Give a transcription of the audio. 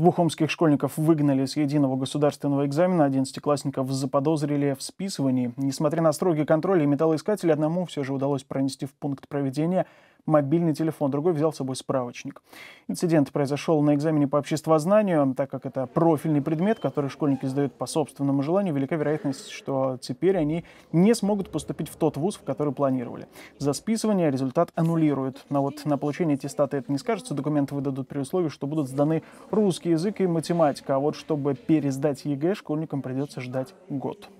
Двух омских школьников выгнали с единого государственного экзамена, 11-классников заподозрили в списывании. Несмотря на строгий контроль и металлоискатели, одному все же удалось пронести в пункт проведения мобильный телефон, другой взял с собой справочник. Инцидент произошел на экзамене по обществознанию, так как это профильный предмет, который школьники сдают по собственному желанию, велика вероятность, что теперь они не смогут поступить в тот вуз, в который планировали. За списывание результат аннулируют. Но а вот на получение аттестата это не скажется, документы выдадут при условии, что будут сданы русский язык и математика. А вот чтобы пересдать ЕГЭ, школьникам придется ждать год.